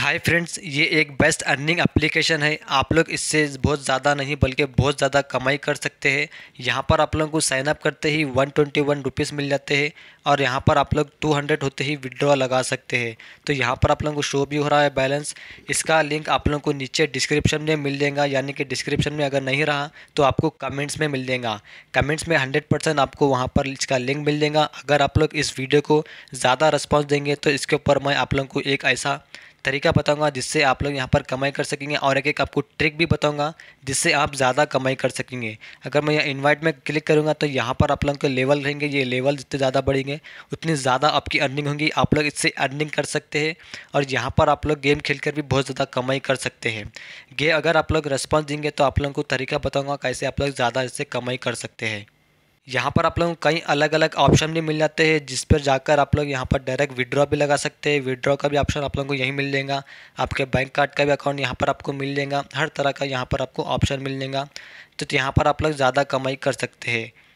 hi friends ये एक best earning application है आप लोग इससे बहुत ज़्यादा नहीं बल्कि बहुत ज़्यादा कमाई कर सकते हैं यहाँ पर आप लोगों को साइन अप करते ही वन ट्वेंटी वन रुपीज़ मिल जाते हैं और यहाँ पर आप लोग टू हंड्रेड होते ही विड्रॉ लगा सकते हैं तो यहाँ पर आप लोगों को शो भी हो रहा है बैलेंस इसका लिंक आप लोगों को नीचे डिस्क्रिप्शन में मिल देगा यानी कि डिस्क्रिप्शन में अगर नहीं रहा तो आपको कमेंट्स में मिल देगा कमेंट्स में हंड्रेड आपको वहाँ पर इसका लिंक मिल देगा अगर आप लोग इस वीडियो को ज़्यादा रिस्पॉन्स देंगे तो इसके ऊपर मैं आप लोगों को एक ऐसा तरीका बताऊंगा जिससे आप लोग यहाँ पर कमाई कर सकेंगे और एक एक आपको ट्रिक भी बताऊंगा जिससे आप ज़्यादा कमाई कर सकेंगे अगर मैं यहाँ इन्वाइट में क्लिक करूँगा तो यहाँ पर आप लोग के लेवल रहेंगे ये लेवल जितने ज़्यादा बढ़ेंगे उतनी ज़्यादा आपकी अर्निंग होंगी आप लोग इससे अर्निंग कर सकते हैं और यहाँ पर आप लोग गेम खेल कर भी बहुत ज़्यादा कमाई कर सकते हैं गे अगर आप लोग रेस्पॉन्स देंगे तो आप लोगों को तरीका बताऊँगा कैसे आप लोग ज़्यादा इससे कमाई कर सकते हैं यहाँ पर आप लोगों को कई अलग अलग ऑप्शन भी मिल जाते हैं जिस पर जाकर आप लोग यहाँ पर डायरेक्ट विड्रॉ भी लगा सकते हैं विड्रॉ का भी ऑप्शन आप लोगों को यहीं मिल जाएगा आपके बैंक कार्ड का भी अकाउंट यहाँ पर आपको मिल जाएगा हर तरह का यहाँ पर आपको ऑप्शन मिल जाएगा तो यहाँ पर आप लोग ज़्यादा कमाई कर सकते हैं